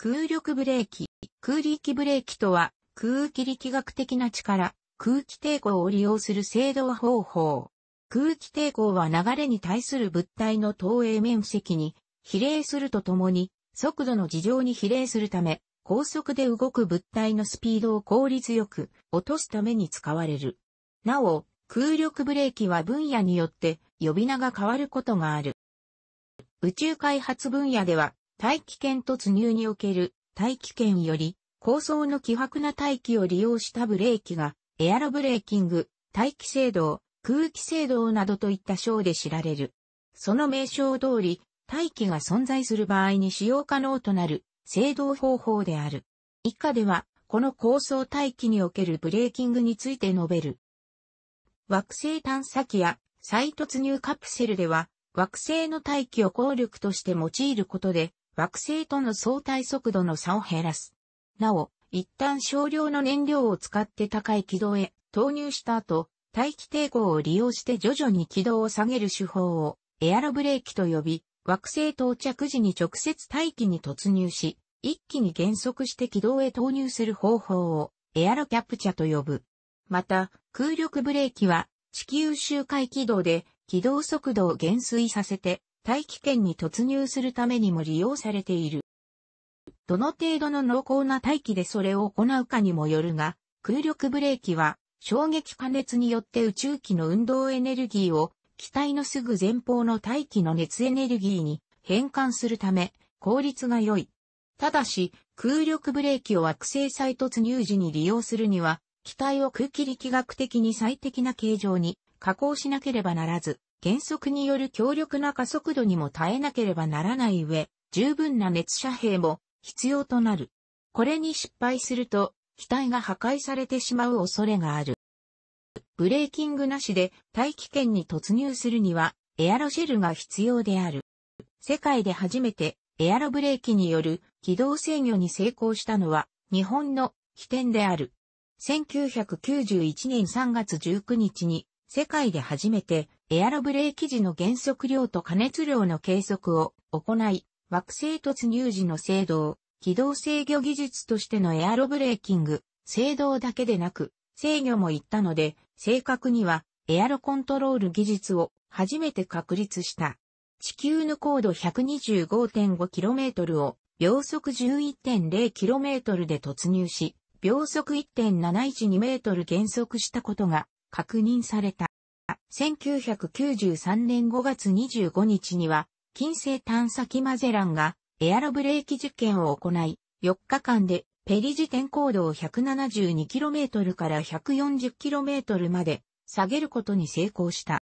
空力ブレーキ、空力ブレーキとは、空気力学的な力、空気抵抗を利用する制動方法。空気抵抗は流れに対する物体の投影面積に比例するとともに、速度の事情に比例するため、高速で動く物体のスピードを効率よく落とすために使われる。なお、空力ブレーキは分野によって呼び名が変わることがある。宇宙開発分野では大気圏突入における大気圏より高層の希薄な大気を利用したブレーキがエアロブレーキング、大気制動、空気制動などといった章で知られる。その名称通り、大気が存在する場合に使用可能となる制動方法である。以下では、この高層大気におけるブレーキングについて述べる。惑星探査機や再突入カプセルでは、惑星の大気を効力として用いることで、惑星との相対速度の差を減らす。なお、一旦少量の燃料を使って高い軌道へ投入した後、大気抵抗を利用して徐々に軌道を下げる手法をエアロブレーキと呼び、惑星到着時に直接大気に突入し、一気に減速して軌道へ投入する方法をエアロキャプチャと呼ぶ。また、空力ブレーキは地球周回軌道で軌道速度を減衰させて大気圏に突入するためにも利用されている。どの程度の濃厚な大気でそれを行うかにもよるが、空力ブレーキは衝撃加熱によって宇宙機の運動エネルギーを機体のすぐ前方の大気の熱エネルギーに変換するため効率が良い。ただし、空力ブレーキを惑星再突入時に利用するには、機体を空気力学的に最適な形状に加工しなければならず、減速による強力な加速度にも耐えなければならない上、十分な熱遮蔽も必要となる。これに失敗すると、機体が破壊されてしまう恐れがある。ブレーキングなしで大気圏に突入するには、エアロジェルが必要である。世界で初めてエアロブレーキによる軌道制御に成功したのは日本の起点である。1991年3月19日に世界で初めてエアロブレーキ時の減速量と加熱量の計測を行い、惑星突入時の制動、軌道制御技術としてのエアロブレーキング、制動だけでなく、制御もいったので、正確にはエアロコントロール技術を初めて確立した。地球の高度 125.5km を秒速 11.0km で突入し、秒速1.712メートル減速したことが確認された。1993年5月25日には、金星探査機マゼランがエアロブレーキ実験を行い、4日間でペリ時点高度を 172km から 140km まで下げることに成功した。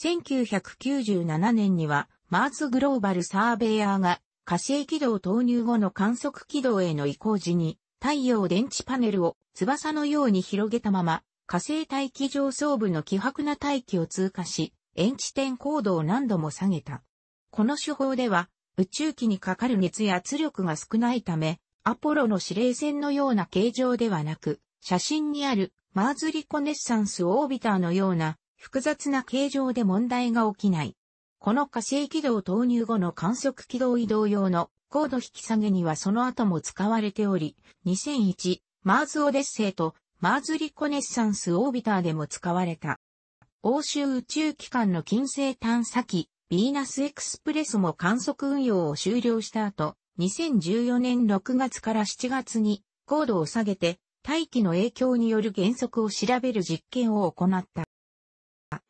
1997年には、マーズグローバルサーベイヤーが火星軌道投入後の観測軌道への移行時に太陽電池パネルを翼のように広げたまま火星大気上層部の希薄な大気を通過し、遠地点高度を何度も下げた。この手法では、宇宙機にかかる熱や圧力が少ないため、アポロの指令船のような形状ではなく、写真にあるマーズリコネッサンスオービターのような複雑な形状で問題が起きない。この火星軌道投入後の観測軌道移動用の高度引き下げにはその後も使われており、2001マーズオデッセイとマーズリコネッサンスオービターでも使われた。欧州宇宙機関の金星探査機、ビーナスエクスプレスも観測運用を終了した後、2014年6月から7月に高度を下げて、大気の影響による減速を調べる実験を行った。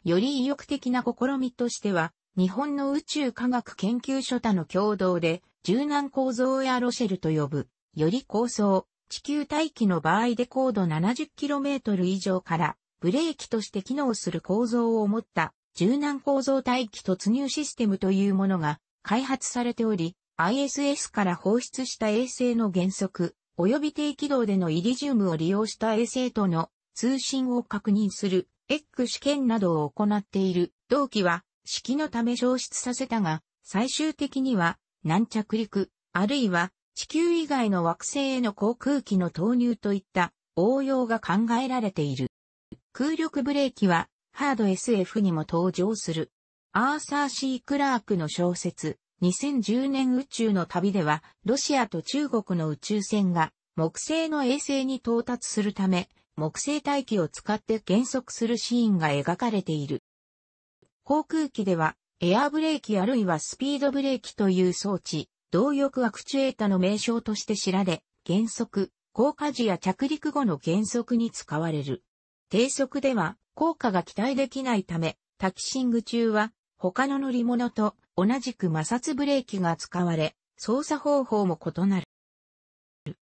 より意欲的な試みとしては、日本の宇宙科学研究所他の共同で、柔軟構造やロシェルと呼ぶ、より構想、地球大気の場合で高度 70km 以上からブレーキとして機能する構造を持った柔軟構造大気突入システムというものが開発されており、ISS から放出した衛星の原則、及び低軌道でのイリジウムを利用した衛星との通信を確認する X 試験などを行っている同期は式のため消失させたが、最終的には軟着陸、あるいは地球以外の惑星への航空機の投入といった応用が考えられている。空力ブレーキはハード SF にも登場する。アーサー・シー・クラークの小説、2010年宇宙の旅では、ロシアと中国の宇宙船が木星の衛星に到達するため、木星大気を使って減速するシーンが描かれている。航空機では、エアブレーキあるいはスピードブレーキという装置、動力アクチュエータの名称として知られ、減速、降下時や着陸後の減速に使われる。低速では効果が期待できないため、タキシング中は他の乗り物と同じく摩擦ブレーキが使われ、操作方法も異なる。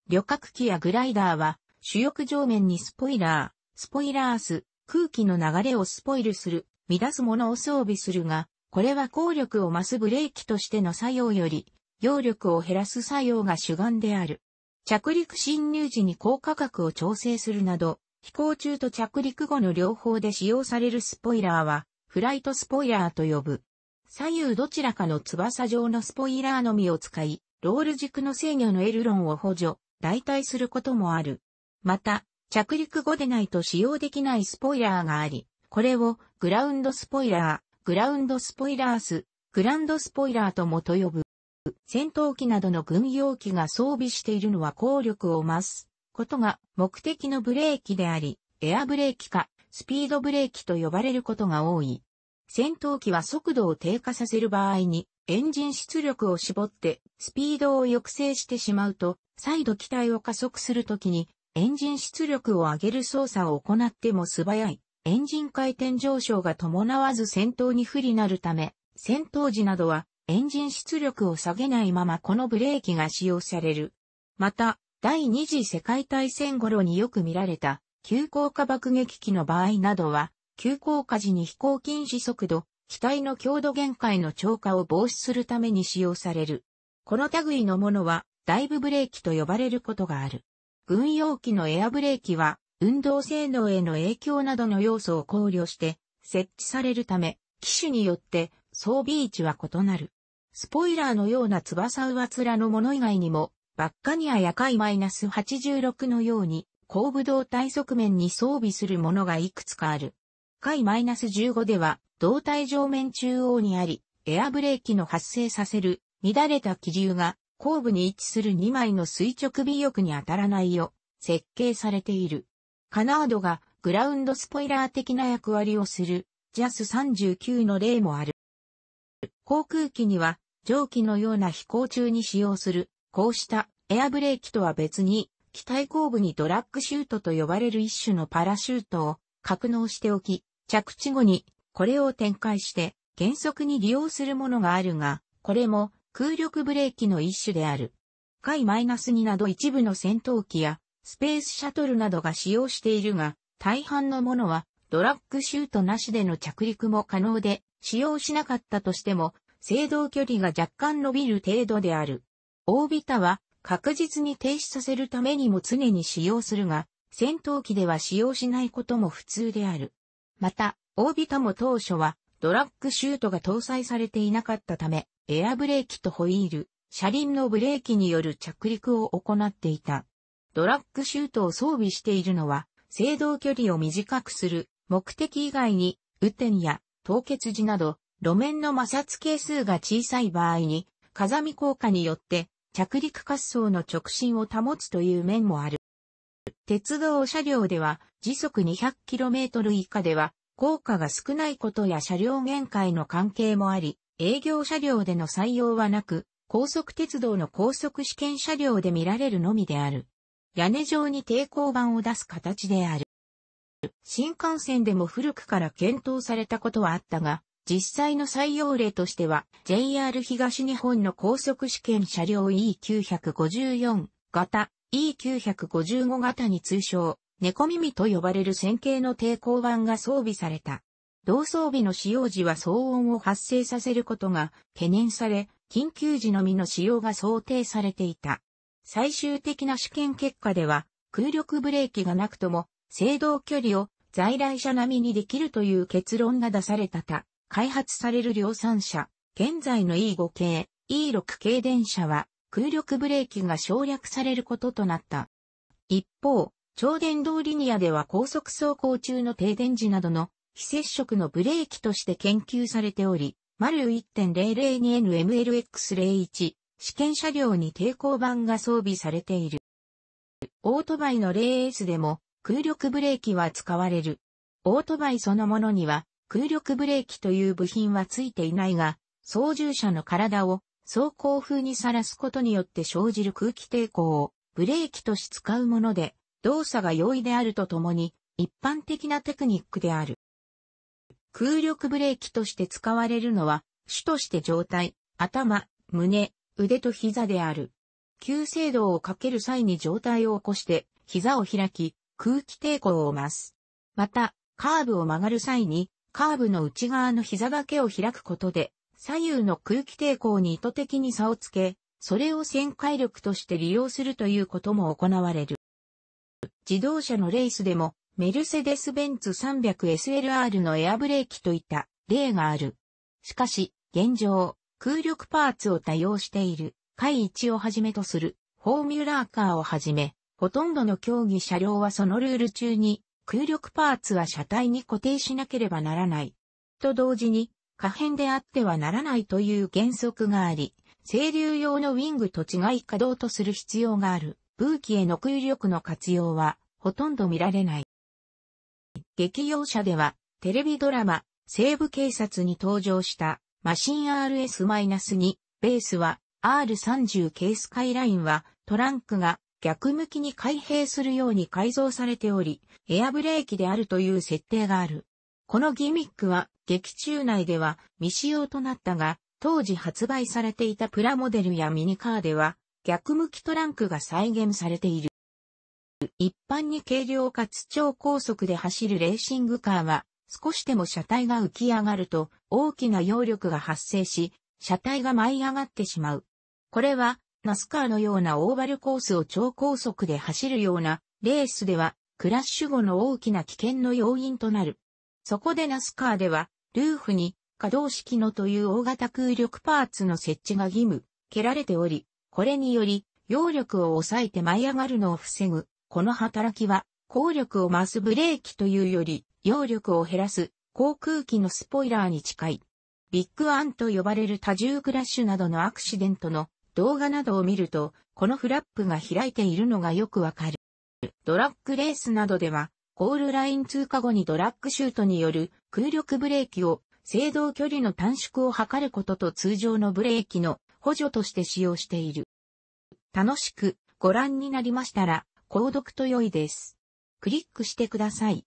旅客機やグライダーは主翼上面にスポイラー、スポイラース、空気の流れをスポイルする、乱すものを装備するが、これは効力を増すブレーキとしての作用より揚力を減らす作用が主眼である。着陸侵入時に高価格を調整するなど、飛行中と着陸後の両方で使用されるスポイラーは、フライトスポイラーと呼ぶ。左右どちらかの翼状のスポイラーのみを使い、ロール軸の制御のエルロンを補助、代替することもある。また、着陸後でないと使用できないスポイラーがあり、これをグラウンドスポイラー、グラウンドスポイラース、グランドスポイラーともと呼ぶ。戦闘機などの軍用機が装備しているのは効力を増すことが目的のブレーキであり、エアブレーキかスピードブレーキと呼ばれることが多い。戦闘機は速度を低下させる場合にエンジン出力を絞ってスピードを抑制してしまうと、再度機体を加速するときにエンジン出力を上げる操作を行っても素早いエンジン回転上昇が伴わず戦闘に不利なるため、戦闘時などはエンジン出力を下げないままこのブレーキが使用される。また、第二次世界大戦頃によく見られた、急降下爆撃機の場合などは、急降下時に飛行禁止速度、機体の強度限界の超過を防止するために使用される。この類のものは、ダイブブレーキと呼ばれることがある。軍用機のエアブレーキは、運動性能への影響などの要素を考慮して、設置されるため、機種によって装備位置は異なる。スポイラーのような翼上面のもの以外にも、バッカニアやカイマイナス86のように、後部胴体側面に装備するものがいくつかある。カイマイナス15では、胴体上面中央にあり、エアブレーキの発生させる、乱れた気流が、後部に位置する2枚の垂直尾翼に当たらないよう、設計されている。カナードが、グラウンドスポイラー的な役割をする、ジャス39の例もある。航空機には、蒸気のような飛行中に使用する、こうしたエアブレーキとは別に、機体後部にドラッグシュートと呼ばれる一種のパラシュートを格納しておき、着地後にこれを展開して原則に利用するものがあるが、これも空力ブレーキの一種である。マイナス -2 など一部の戦闘機やスペースシャトルなどが使用しているが、大半のものはドラッグシュートなしでの着陸も可能で、使用しなかったとしても制動距離が若干伸びる程度である。オービタは確実に停止させるためにも常に使用するが、戦闘機では使用しないことも普通である。また、オービタも当初はドラッグシュートが搭載されていなかったため、エアブレーキとホイール、車輪のブレーキによる着陸を行っていた。ドラッグシュートを装備しているのは、制動距離を短くする目的以外に、雨天や凍結時など路面の摩擦係数が小さい場合に、風見効果によって着陸滑走の直進を保つという面もある。鉄道車両では時速 200km 以下では効果が少ないことや車両限界の関係もあり、営業車両での採用はなく、高速鉄道の高速試験車両で見られるのみである。屋根上に抵抗板を出す形である。新幹線でも古くから検討されたことはあったが、実際の採用例としては、JR 東日本の高速試験車両 E954 型、E955 型に通称、猫耳と呼ばれる線形の抵抗板が装備された。同装備の使用時は騒音を発生させることが懸念され、緊急時のみの使用が想定されていた。最終的な試験結果では、空力ブレーキがなくとも、制動距離を在来車並みにできるという結論が出されたた。開発される量産車、現在の E5 系、E6 系電車は空力ブレーキが省略されることとなった。一方、超電導リニアでは高速走行中の停電時などの非接触のブレーキとして研究されており、丸 1.002NMLX01 試験車両に抵抗板が装備されている。オートバイのレースでも空力ブレーキは使われる。オートバイそのものには空力ブレーキという部品はついていないが、操縦者の体を走行風にさらすことによって生じる空気抵抗をブレーキとして使うもので、動作が容易であるとともに、一般的なテクニックである。空力ブレーキとして使われるのは、主として状態、頭、胸、腕と膝である。急制動をかける際に状態を起こして、膝を開き、空気抵抗を増す。また、カーブを曲がる際に、カーブの内側の膝だけを開くことで、左右の空気抵抗に意図的に差をつけ、それを旋回力として利用するということも行われる。自動車のレースでも、メルセデス・ベンツ 300SLR のエアブレーキといった例がある。しかし、現状、空力パーツを多用している、回一をはじめとする、フォーミュラーカーをはじめ、ほとんどの競技車両はそのルール中に空力パーツは車体に固定しなければならない。と同時に、可変であってはならないという原則があり、清流用のウィングと違い稼働とする必要がある。ブー機への空力の活用は、ほとんど見られない。劇用車では、テレビドラマ、西部警察に登場した、マシン RS-2、ベースは、R30 ースカイラインは、トランクが逆向きに開閉するように改造されており、エアブレーキであるという設定がある。このギミックは劇中内では未使用となったが、当時発売されていたプラモデルやミニカーでは逆向きトランクが再現されている。一般に軽量かつ超高速で走るレーシングカーは少しでも車体が浮き上がると大きな揚力が発生し、車体が舞い上がってしまう。これはナスカーのようなオーバルコースを超高速で走るようなレースではクラッシュ後の大きな危険の要因となる。そこでナスカーではルーフに可動式のという大型空力パーツの設置が義務、蹴られており、これにより、揚力を抑えて舞い上がるのを防ぐ。この働きは、効力を増すブレーキというより、揚力を減らす航空機のスポイラーに近い。ビッグアンと呼ばれる多重クラッシュなどのアクシデントの動画などを見ると、このフラップが開いているのがよくわかる。ドラッグレースなどでは、ゴールライン通過後にドラッグシュートによる空力ブレーキを制動距離の短縮を図ることと通常のブレーキの補助として使用している。楽しくご覧になりましたら、購読と良いです。クリックしてください。